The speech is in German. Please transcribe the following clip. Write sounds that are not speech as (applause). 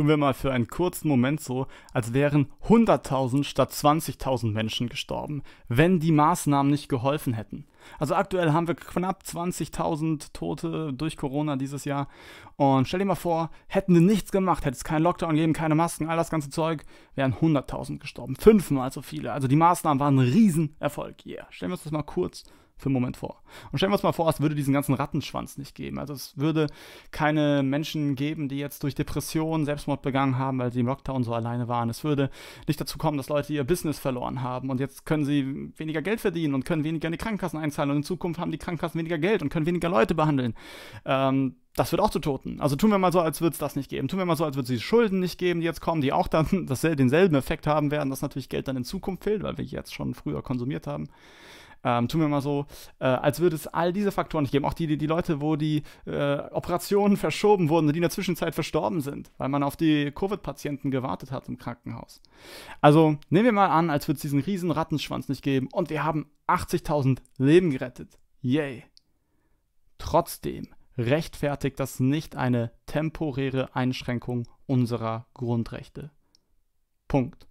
tun wir mal für einen kurzen Moment so, als wären 100.000 statt 20.000 Menschen gestorben, wenn die Maßnahmen nicht geholfen hätten. Also aktuell haben wir knapp 20.000 Tote durch Corona dieses Jahr. Und stell dir mal vor, hätten wir nichts gemacht, hätte es keinen Lockdown gegeben, keine Masken, all das ganze Zeug, wären 100.000 gestorben. Fünfmal so viele. Also die Maßnahmen waren ein Riesenerfolg. Yeah. Stellen wir uns das mal kurz vor für einen Moment vor. Und stellen wir uns mal vor, es würde diesen ganzen Rattenschwanz nicht geben. Also es würde keine Menschen geben, die jetzt durch Depressionen Selbstmord begangen haben, weil sie im Lockdown so alleine waren. Es würde nicht dazu kommen, dass Leute ihr Business verloren haben und jetzt können sie weniger Geld verdienen und können weniger in die Krankenkassen einzahlen und in Zukunft haben die Krankenkassen weniger Geld und können weniger Leute behandeln. Ähm, das wird auch zu Toten. Also tun wir mal so, als würde es das nicht geben. Tun wir mal so, als würde es die Schulden nicht geben, die jetzt kommen, die auch dann (laughs) dasselbe, denselben Effekt haben werden, dass natürlich Geld dann in Zukunft fehlt, weil wir jetzt schon früher konsumiert haben. Ähm, tun wir mal so, äh, als würde es all diese Faktoren nicht geben. Auch die, die, die Leute, wo die äh, Operationen verschoben wurden die in der Zwischenzeit verstorben sind, weil man auf die Covid-Patienten gewartet hat im Krankenhaus. Also nehmen wir mal an, als würde es diesen riesen Rattenschwanz nicht geben und wir haben 80.000 Leben gerettet. Yay. Trotzdem rechtfertigt das nicht eine temporäre Einschränkung unserer Grundrechte. Punkt.